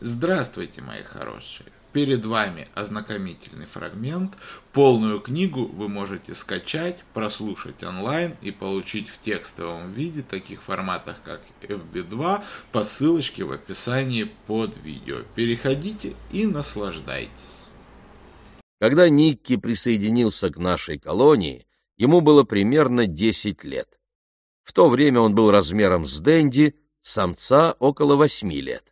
Здравствуйте, мои хорошие! Перед вами ознакомительный фрагмент. Полную книгу вы можете скачать, прослушать онлайн и получить в текстовом виде, таких форматах как FB2, по ссылочке в описании под видео. Переходите и наслаждайтесь. Когда Никки присоединился к нашей колонии, ему было примерно 10 лет. В то время он был размером с Дэнди, самца около 8 лет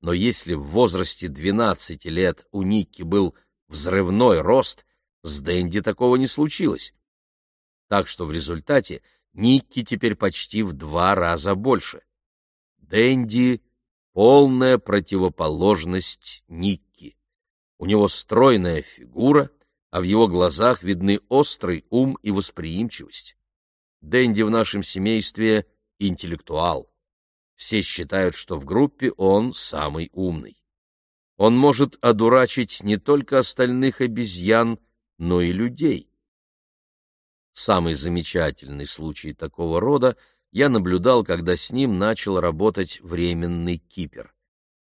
но если в возрасте 12 лет у Ники был взрывной рост, с Дэнди такого не случилось. Так что в результате Никки теперь почти в два раза больше. Дэнди — полная противоположность Никки. У него стройная фигура, а в его глазах видны острый ум и восприимчивость. Дэнди в нашем семействе — интеллектуал. Все считают, что в группе он самый умный. Он может одурачить не только остальных обезьян, но и людей. Самый замечательный случай такого рода я наблюдал, когда с ним начал работать временный кипер.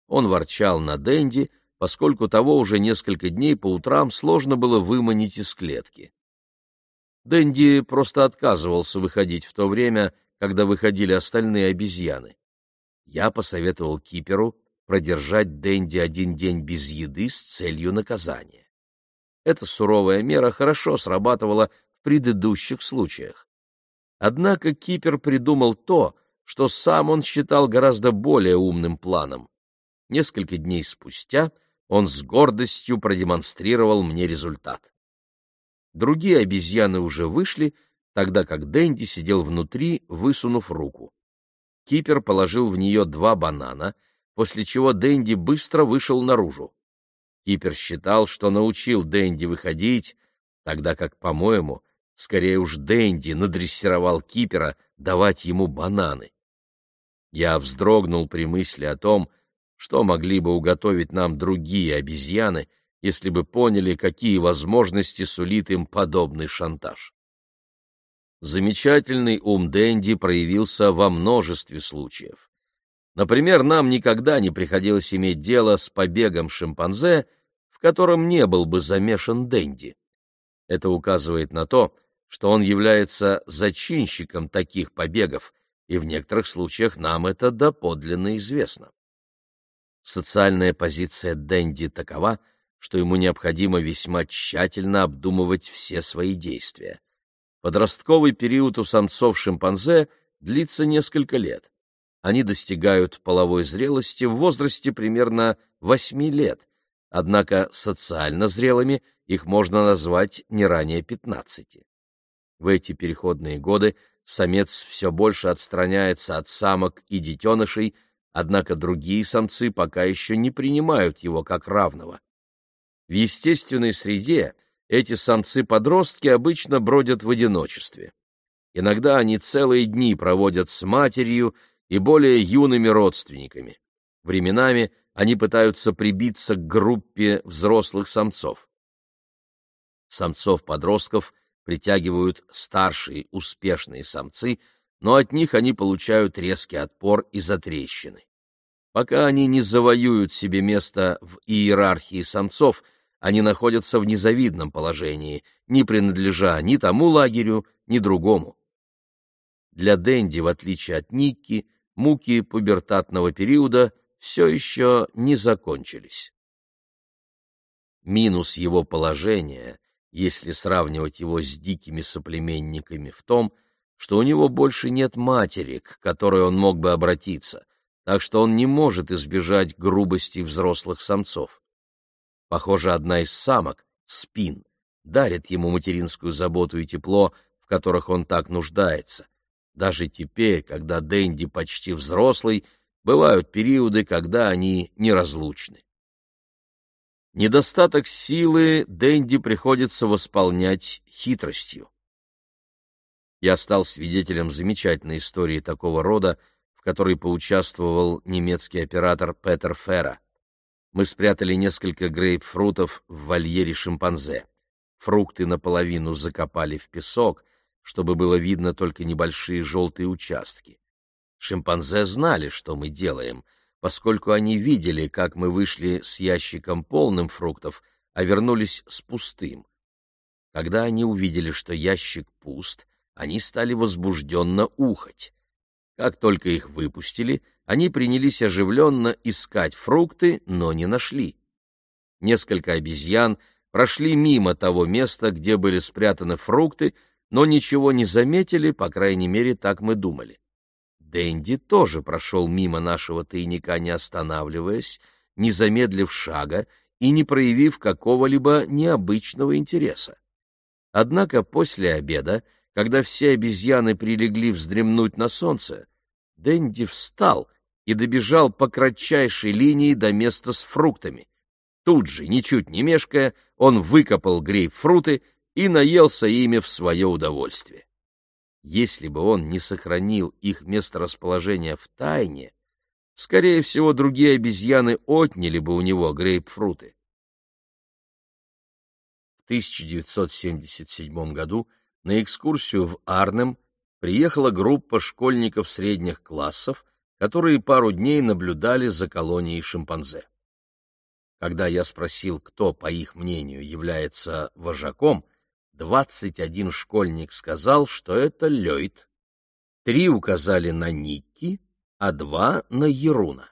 Он ворчал на Дэнди, поскольку того уже несколько дней по утрам сложно было выманить из клетки. Дэнди просто отказывался выходить в то время, когда выходили остальные обезьяны я посоветовал киперу продержать Дэнди один день без еды с целью наказания. Эта суровая мера хорошо срабатывала в предыдущих случаях. Однако кипер придумал то, что сам он считал гораздо более умным планом. Несколько дней спустя он с гордостью продемонстрировал мне результат. Другие обезьяны уже вышли, тогда как Дэнди сидел внутри, высунув руку. Кипер положил в нее два банана, после чего Дэнди быстро вышел наружу. Кипер считал, что научил Дэнди выходить, тогда как, по-моему, скорее уж Дэнди надрессировал Кипера давать ему бананы. Я вздрогнул при мысли о том, что могли бы уготовить нам другие обезьяны, если бы поняли, какие возможности сулит им подобный шантаж замечательный ум Дэнди проявился во множестве случаев. Например, нам никогда не приходилось иметь дело с побегом шимпанзе, в котором не был бы замешан Дэнди. Это указывает на то, что он является зачинщиком таких побегов, и в некоторых случаях нам это доподлинно известно. Социальная позиция Дэнди такова, что ему необходимо весьма тщательно обдумывать все свои действия. Подростковый период у самцов-шимпанзе длится несколько лет. Они достигают половой зрелости в возрасте примерно 8 лет, однако социально зрелыми их можно назвать не ранее 15. В эти переходные годы самец все больше отстраняется от самок и детенышей, однако другие самцы пока еще не принимают его как равного. В естественной среде эти самцы-подростки обычно бродят в одиночестве. Иногда они целые дни проводят с матерью и более юными родственниками. Временами они пытаются прибиться к группе взрослых самцов. Самцов-подростков притягивают старшие успешные самцы, но от них они получают резкий отпор из-за трещины. Пока они не завоюют себе место в иерархии самцов – они находятся в незавидном положении, не принадлежа ни тому лагерю, ни другому. Для Дэнди, в отличие от Ники, муки пубертатного периода все еще не закончились. Минус его положения, если сравнивать его с дикими соплеменниками, в том, что у него больше нет матери, к которой он мог бы обратиться, так что он не может избежать грубости взрослых самцов. Похоже, одна из самок, спин, дарит ему материнскую заботу и тепло, в которых он так нуждается. Даже теперь, когда Дэнди почти взрослый, бывают периоды, когда они неразлучны. Недостаток силы Дэнди приходится восполнять хитростью. Я стал свидетелем замечательной истории такого рода, в которой поучаствовал немецкий оператор Петер Фера мы спрятали несколько грейпфрутов в вольере шимпанзе. Фрукты наполовину закопали в песок, чтобы было видно только небольшие желтые участки. Шимпанзе знали, что мы делаем, поскольку они видели, как мы вышли с ящиком полным фруктов, а вернулись с пустым. Когда они увидели, что ящик пуст, они стали возбужденно ухать. Как только их выпустили, они принялись оживленно искать фрукты, но не нашли. Несколько обезьян прошли мимо того места, где были спрятаны фрукты, но ничего не заметили, по крайней мере, так мы думали. Дэнди тоже прошел мимо нашего тайника, не останавливаясь, не замедлив шага и не проявив какого-либо необычного интереса. Однако после обеда когда все обезьяны прилегли вздремнуть на солнце, Дэнди встал и добежал по кратчайшей линии до места с фруктами. Тут же, ничуть не мешкая, он выкопал грейпфруты и наелся ими в свое удовольствие. Если бы он не сохранил их месторасположение в тайне, скорее всего, другие обезьяны отняли бы у него грейпфруты. В 1977 году на экскурсию в Арнем приехала группа школьников средних классов, которые пару дней наблюдали за колонией шимпанзе. Когда я спросил, кто, по их мнению, является вожаком, 21 школьник сказал, что это Лёйд. Три указали на Никки, а два — на Еруна.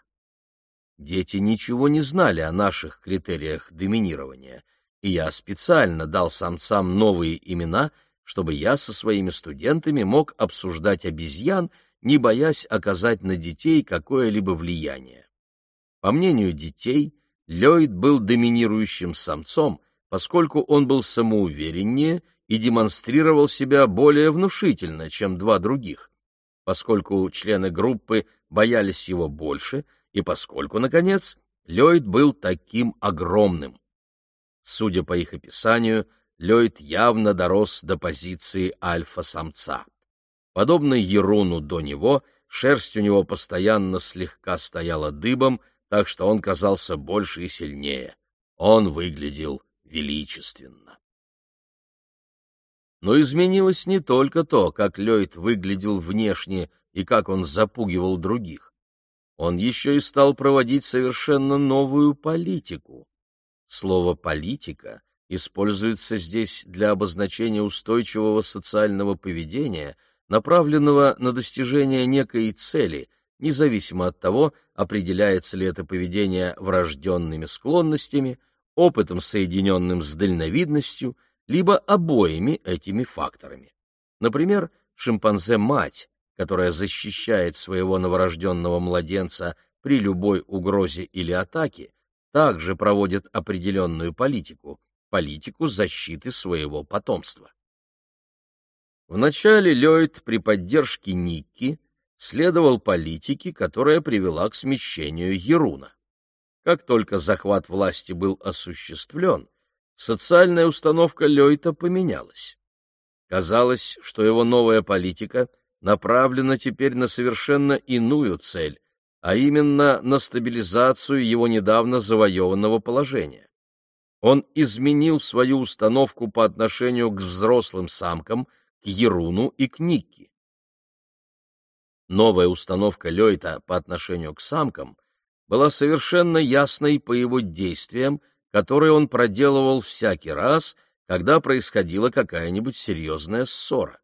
Дети ничего не знали о наших критериях доминирования, и я специально дал самцам новые имена — чтобы я со своими студентами мог обсуждать обезьян, не боясь оказать на детей какое-либо влияние. По мнению детей, Ллойд был доминирующим самцом, поскольку он был самоувереннее и демонстрировал себя более внушительно, чем два других, поскольку члены группы боялись его больше и поскольку, наконец, Ллойд был таким огромным. Судя по их описанию, Лёйд явно дорос до позиции альфа-самца. Подобно Еруну до него, шерсть у него постоянно слегка стояла дыбом, так что он казался больше и сильнее. Он выглядел величественно. Но изменилось не только то, как Лёйд выглядел внешне и как он запугивал других. Он еще и стал проводить совершенно новую политику. Слово «политика» используется здесь для обозначения устойчивого социального поведения, направленного на достижение некой цели, независимо от того, определяется ли это поведение врожденными склонностями, опытом, соединенным с дальновидностью, либо обоими этими факторами. Например, шимпанзе-мать, которая защищает своего новорожденного младенца при любой угрозе или атаке, также проводит определенную политику – политику защиты своего потомства. Вначале Ллойд при поддержке Никки следовал политике, которая привела к смещению Еруна. Как только захват власти был осуществлен, социальная установка Лёйта поменялась. Казалось, что его новая политика направлена теперь на совершенно иную цель, а именно на стабилизацию его недавно завоеванного положения он изменил свою установку по отношению к взрослым самкам, к Еруну и к Никке. Новая установка Лёйта по отношению к самкам была совершенно ясной по его действиям, которые он проделывал всякий раз, когда происходила какая-нибудь серьезная ссора.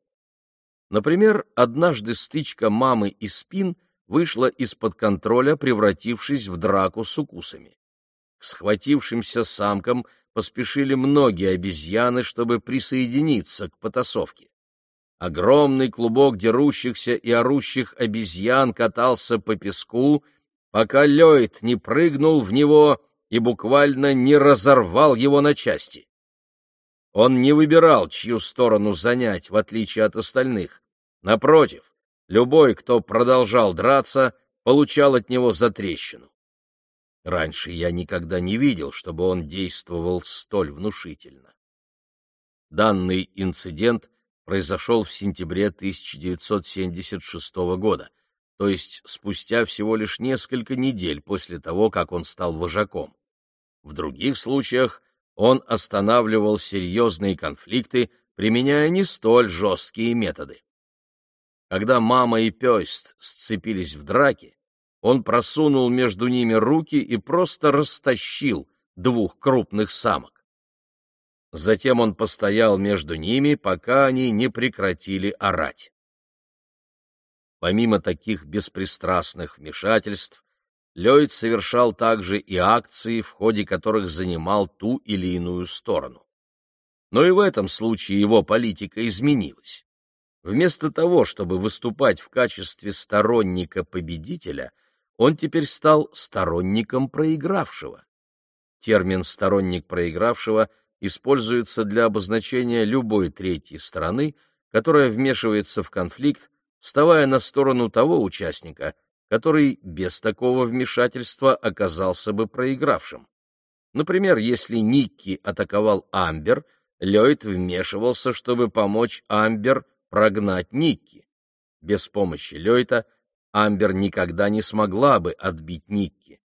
Например, однажды стычка мамы и спин вышла из-под контроля, превратившись в драку с укусами. К схватившимся самкам поспешили многие обезьяны, чтобы присоединиться к потасовке. Огромный клубок дерущихся и орущих обезьян катался по песку, пока Лёйд не прыгнул в него и буквально не разорвал его на части. Он не выбирал, чью сторону занять, в отличие от остальных. Напротив, любой, кто продолжал драться, получал от него затрещину. Раньше я никогда не видел, чтобы он действовал столь внушительно. Данный инцидент произошел в сентябре 1976 года, то есть спустя всего лишь несколько недель после того, как он стал вожаком. В других случаях он останавливал серьезные конфликты, применяя не столь жесткие методы. Когда мама и пёст сцепились в драке, он просунул между ними руки и просто растащил двух крупных самок. Затем он постоял между ними, пока они не прекратили орать. Помимо таких беспристрастных вмешательств, Лёйд совершал также и акции, в ходе которых занимал ту или иную сторону. Но и в этом случае его политика изменилась. Вместо того, чтобы выступать в качестве сторонника победителя – он теперь стал сторонником проигравшего. Термин «сторонник проигравшего» используется для обозначения любой третьей стороны, которая вмешивается в конфликт, вставая на сторону того участника, который без такого вмешательства оказался бы проигравшим. Например, если Никки атаковал Амбер, Ллойд вмешивался, чтобы помочь Амбер прогнать Никки. Без помощи Ллойда – Амбер никогда не смогла бы отбить Никки.